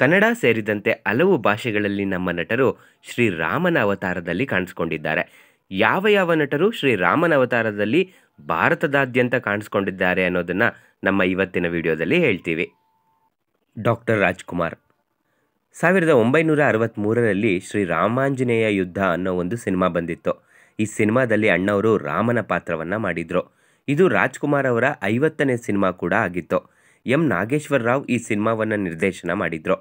ಕನ್ನಡ ಸೇರಿದಂತೆ ಹಲವು ಭಾಷೆಗಳಲ್ಲಿ ನಮ್ಮ ನಟರು ಶ್ರೀರಾಮನ ಅವತಾರದಲ್ಲಿ ಕಾಣಿಸ್ಕೊಂಡಿದ್ದಾರೆ ಯಾವ ಯಾವ ನಟರು ಶ್ರೀರಾಮನ ಅವತಾರದಲ್ಲಿ ಭಾರತದಾದ್ಯಂತ ಕಾಣಿಸ್ಕೊಂಡಿದ್ದಾರೆ ಅನ್ನೋದನ್ನು ನಮ್ಮ ಇವತ್ತಿನ ವಿಡಿಯೋದಲ್ಲಿ ಹೇಳ್ತೀವಿ ಡಾಕ್ಟರ್ ರಾಜ್ಕುಮಾರ್ ಸಾವಿರದ ಒಂಬೈನೂರ ಅರವತ್ತ್ಮೂರರಲ್ಲಿ ಶ್ರೀ ರಾಮಾಂಜನೇಯ ಯುದ್ಧ ಅನ್ನೋ ಒಂದು ಸಿನಿಮಾ ಬಂದಿತ್ತು ಈ ಸಿನಿಮಾದಲ್ಲಿ ಅಣ್ಣವರು ರಾಮನ ಪಾತ್ರವನ್ನು ಮಾಡಿದರು ಇದು ರಾಜ್ಕುಮಾರ್ ಅವರ ಐವತ್ತನೇ ಸಿನಿಮಾ ಕೂಡ ಆಗಿತ್ತು ಎಂ ನಾಗೇಶ್ವರ ರಾವ್ ಈ ಸಿನಿಮಾವನ್ನು ನಿರ್ದೇಶನ ಮಾಡಿದ್ರು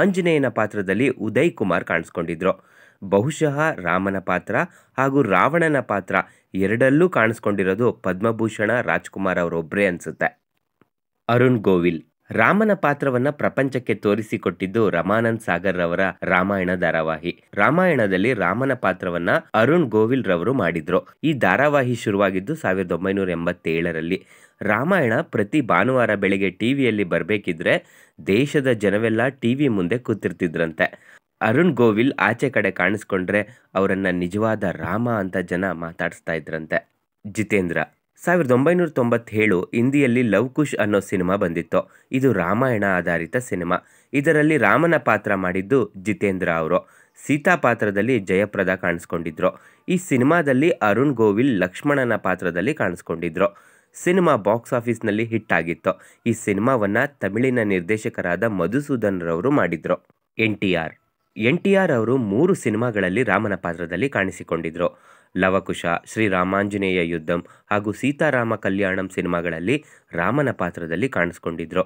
ಆಂಜನೇಯನ ಪಾತ್ರದಲ್ಲಿ ಉದಯ್ ಕುಮಾರ್ ಕಾಣಿಸ್ಕೊಂಡಿದ್ರು ಬಹುಶಃ ರಾಮನ ಪಾತ್ರ ಹಾಗೂ ರಾವಣನ ಪಾತ್ರ ಎರಡಲ್ಲೂ ಕಾಣಿಸ್ಕೊಂಡಿರೋದು ಪದ್ಮಭೂಷಣ ರಾಜ್ಕುಮಾರ್ ಅವರೊಬ್ಬರೇ ಅನಿಸುತ್ತೆ ಅರುಣ್ ಗೋವಿಲ್ ರಾಮನ ಪಾತ್ರವನ್ನ ಪ್ರಪಂಚಕ್ಕೆ ತೋರಿಸಿಕೊಟ್ಟಿದ್ದು ರಮಾನಂದ್ ಸಾಗರ್ ರವರ ರಾಮಾಯಣ ಧಾರಾವಾಹಿ ರಾಮಾಯಣದಲ್ಲಿ ರಾಮನ ಪಾತ್ರವನ್ನ ಅರುಣ್ ಗೋವಿಲ್ ರವರು ಮಾಡಿದ್ರು ಈ ಧಾರಾವಾಹಿ ಶುರುವಾಗಿದ್ದು ಸಾವಿರದ ಒಂಬೈನೂರ ಎಂಬತ್ತೇಳರಲ್ಲಿ ರಾಮಾಯಣ ಪ್ರತಿ ಭಾನುವಾರ ಬೆಳಗ್ಗೆ ಟಿವಿಯಲ್ಲಿ ಬರಬೇಕಿದ್ರೆ ದೇಶದ ಜನವೆಲ್ಲ ಟಿವಿ ಮುಂದೆ ಕೂತಿರ್ತಿದ್ರಂತೆ ಅರುಣ್ ಗೋವಿಲ್ ಆಚೆ ಕಡೆ ಕಾಣಿಸ್ಕೊಂಡ್ರೆ ಅವರನ್ನ ನಿಜವಾದ ರಾಮ ಅಂತ ಜನ ಮಾತಾಡಿಸ್ತಾ ಇದ್ರಂತೆ ಜಿತೇಂದ್ರ ಸಾವಿರದ ಒಂಬೈನೂರ ತೊಂಬತ್ತೇಳು ಹಿಂದಿಯಲ್ಲಿ ಲವ್ ಕುಶ್ ಅನ್ನೋ ಸಿನಿಮಾ ಬಂದಿತ್ತು ಇದು ರಾಮಾಯಣ ಆಧಾರಿತ ಸಿನಿಮಾ ಇದರಲ್ಲಿ ರಾಮನ ಪಾತ್ರ ಮಾಡಿದ್ದು ಜಿತೇಂದ್ರ ಅವರು ಸೀತಾ ಪಾತ್ರದಲ್ಲಿ ಜಯಪ್ರದ ಕಾಣಿಸ್ಕೊಂಡಿದ್ರು ಈ ಸಿನಿಮಾದಲ್ಲಿ ಅರುಣ್ ಗೋವಿಲ್ ಲಕ್ಷ್ಮಣನ ಪಾತ್ರದಲ್ಲಿ ಕಾಣಿಸ್ಕೊಂಡಿದ್ರು ಸಿನಿಮಾ ಬಾಕ್ಸ್ ಆಫೀಸ್ನಲ್ಲಿ ಹಿಟ್ ಆಗಿತ್ತು ಈ ಸಿನಿಮಾವನ್ನು ತಮಿಳಿನ ನಿರ್ದೇಶಕರಾದ ಮಧುಸೂದನ್ ರವರು ಮಾಡಿದ್ರು N T R N T R ಅವರು ಮೂರು ಸಿನಿಮಾಗಳಲ್ಲಿ ರಾಮನ ಪಾತ್ರದಲ್ಲಿ ಕಾಣಿಸಿಕೊಂಡಿದ್ದರು ಲವಕುಶ ಶ್ರೀರಾಮಾಂಜನೇಯ ಯುದ್ಧಂ ಹಾಗೂ ಸೀತಾರಾಮ ಕಲ್ಯಾಣಂ ಸಿನಿಮಾಗಳಲ್ಲಿ ರಾಮನ ಪಾತ್ರದಲ್ಲಿ ಕಾಣಿಸ್ಕೊಂಡಿದ್ರು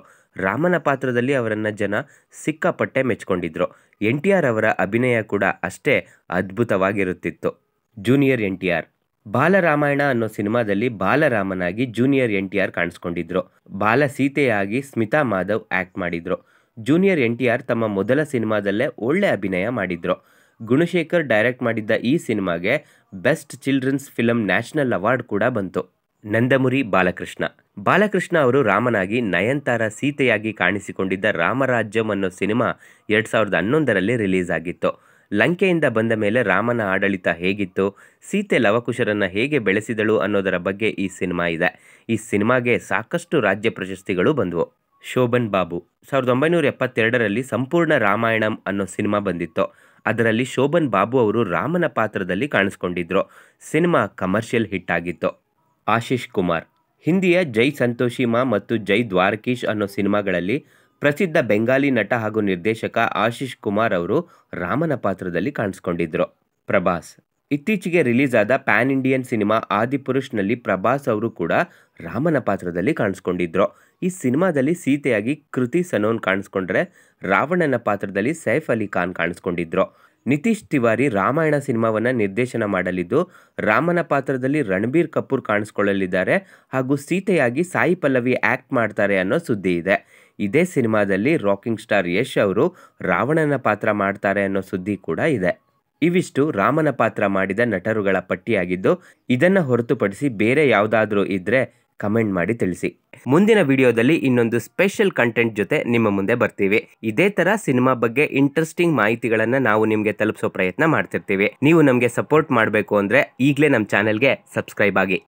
ರಾಮನ ಪಾತ್ರದಲ್ಲಿ ಅವರನ್ನು ಜನ ಸಿಕ್ಕಾಪಟ್ಟೆ ಮೆಚ್ಕೊಂಡಿದ್ರು ಎನ್ ಟಿ ಆರ್ ಅವರ ಅಭಿನಯ ಕೂಡ ಅಷ್ಟೇ ಅದ್ಭುತವಾಗಿರುತ್ತಿತ್ತು junior N T R Balaramayana ಅನ್ನೋ ಸಿನಿಮಾದಲ್ಲಿ ಬಾಲರಾಮನಾಗಿ ಜೂನಿಯರ್ ಎನ್ ಟಿ ಆರ್ ಕಾಣಿಸ್ಕೊಂಡಿದ್ರು ಬಾಲ ಸೀತೆಯಾಗಿ ಸ್ಮಿತಾ ಮಾಧವ್ ಆ್ಯಕ್ಟ್ ಮಾಡಿದ್ರು ಜೂನಿಯರ್ ಎನ್ ಟಿ ಆರ್ ತಮ್ಮ ಮೊದಲ ಸಿನಿಮಾದಲ್ಲೇ ಒಳ್ಳೆ ಅಭಿನಯ ಮಾಡಿದ್ರು ಗುಣಶೇಖರ್ ಡೈರೆಕ್ಟ್ ಮಾಡಿದ್ದ ಈ ಸಿನಿಮಾಗೆ best children's film national award ಕೂಡ ಬಂತು ನಂದಮುರಿ ಬಾಲಕೃಷ್ಣ ಬಾಲಕೃಷ್ಣ ಅವರು ರಾಮನಾಗಿ ನಯನ್ತಾರ ಸೀತೆಯಾಗಿ ಕಾಣಿಸಿಕೊಂಡಿದ್ದ ರಾಮರಾಜ್ಯಂ ಅನ್ನೋ ಸಿನಿಮಾ ಎರಡು ಸಾವಿರದ ಹನ್ನೊಂದರಲ್ಲಿ ರಿಲೀಸ್ ಆಗಿತ್ತು ಲಂಕೆಯಿಂದ ಬಂದ ಮೇಲೆ ರಾಮನ ಆಡಳಿತ ಹೇಗಿತ್ತು ಸೀತೆ ಲವಕುಶರನ್ನು ಹೇಗೆ ಬೆಳೆಸಿದಳು ಅನ್ನೋದರ ಬಗ್ಗೆ ಈ ಸಿನಿಮಾ ಇದೆ ಈ ಸಿನಿಮಾಗೆ ಸಾಕಷ್ಟು ರಾಜ್ಯ ಪ್ರಶಸ್ತಿಗಳು ಬಂದವು ಶೋಭನ್ ಬಾಬು ಸಾವಿರದ ಒಂಬೈನೂರ ಎಪ್ಪತ್ತೆರಡರಲ್ಲಿ ಸಂಪೂರ್ಣ ರಾಮಾಯಣಂ ಅನ್ನೋ ಸಿನಿಮಾ ಬಂದಿತ್ತು ಅದರಲ್ಲಿ ಶೋಭನ್ ಬಾಬು ಅವರು ರಾಮನ ಪಾತ್ರದಲ್ಲಿ ಕಾಣಿಸ್ಕೊಂಡಿದ್ರು ಸಿನಿಮಾ ಕಮರ್ಷಿಯಲ್ ಹಿಟ್ ಆಗಿತ್ತು ಆಶೀಶ್ ಕುಮಾರ್ ಹಿಂದಿಯ ಜೈ ಸಂತೋಷಿಮಾ ಮತ್ತು ಜೈ ದ್ವಾರಕೀಶ್ ಅನ್ನೋ ಸಿನಿಮಾಗಳಲ್ಲಿ ಪ್ರಸಿದ್ಧ ಬೆಂಗಾಲಿ ನಟ ಹಾಗೂ ನಿರ್ದೇಶಕ ಆಶೀಶ್ ಕುಮಾರ್ ಅವರು ರಾಮನ ಪಾತ್ರದಲ್ಲಿ ಕಾಣಿಸ್ಕೊಂಡಿದ್ರು ಪ್ರಭಾಸ್ ಇತ್ತೀಚೆಗೆ ರಿಲೀಸ್ ಆದ ಪ್ಯಾನ್ ಇಂಡಿಯನ್ ಸಿನಿಮಾ ಆದಿಪುರುಷ್ನಲ್ಲಿ ಪ್ರಭಾಸ್ ಅವರು ಕೂಡ ರಾಮನ ಪಾತ್ರದಲ್ಲಿ ಕಾಣಿಸ್ಕೊಂಡಿದ್ರು ಈ ಸಿನಿಮಾದಲ್ಲಿ ಸೀತೆಯಾಗಿ ಕೃತಿ ಸನೋನ್ ಕಾಣಿಸ್ಕೊಂಡ್ರೆ ರಾವಣನ ಪಾತ್ರದಲ್ಲಿ ಸೈಫ್ ಅಲಿ ಖಾನ್ ಕಾಣಿಸ್ಕೊಂಡಿದ್ರು ನಿತೀಶ್ ತಿವಾರಿ ರಾಮಾಯಣ ಸಿನಿಮಾವನ್ನ ನಿರ್ದೇಶನ ಮಾಡಲಿದ್ದು ರಾಮನ ಪಾತ್ರದಲ್ಲಿ ರಣಬೀರ್ ಕಪೂರ್ ಕಾಣಿಸ್ಕೊಳ್ಳಲಿದ್ದಾರೆ ಹಾಗೂ ಸೀತೆಯಾಗಿ ಸಾಯಿ ಪಲ್ಲವಿ ಆ್ಯಕ್ಟ್ ಮಾಡ್ತಾರೆ ಅನ್ನೋ ಸುದ್ದಿ ಇದೆ ಇದೇ ಸಿನಿಮಾದಲ್ಲಿ ರಾಕಿಂಗ್ ಸ್ಟಾರ್ ಯಶ್ ಅವರು ರಾವಣನ ಪಾತ್ರ ಮಾಡ್ತಾರೆ ಅನ್ನೋ ಸುದ್ದಿ ಕೂಡ ಇದೆ ಇವಿಷ್ಟು ರಾಮನ ಪಾತ್ರ ಮಾಡಿದ ನಟರುಗಳ ಪಟ್ಟಿಯಾಗಿದ್ದು ಇದನ್ನು ಹೊರತುಪಡಿಸಿ ಬೇರೆ ಯಾವುದಾದ್ರೂ ಇದ್ದರೆ ಕಮೆಂಟ್ ಮಾಡಿ ತಿಳಿಸಿ ಮುಂದಿನ ವಿಡಿಯೋದಲ್ಲಿ ಇನ್ನೊಂದು ಸ್ಪೆಷಲ್ ಕಂಟೆಂಟ್ ಜೊತೆ ನಿಮ್ಮ ಮುಂದೆ ಬರ್ತೀವಿ ಇದೇ ತರ ಸಿನಿಮಾ ಬಗ್ಗೆ ಇಂಟ್ರೆಸ್ಟಿಂಗ್ ಮಾಹಿತಿಗಳನ್ನ ನಾವು ನಿಮ್ಗೆ ತಲುಪಿಸೋ ಪ್ರಯತ್ನ ಮಾಡ್ತಿರ್ತೀವಿ ನೀವು ನಮಗೆ ಸಪೋರ್ಟ್ ಮಾಡಬೇಕು ಅಂದ್ರೆ ಈಗಲೇ ನಮ್ಮ ಚಾನೆಲ್ಗೆ ಸಬ್ಸ್ಕ್ರೈಬ್ ಆಗಿ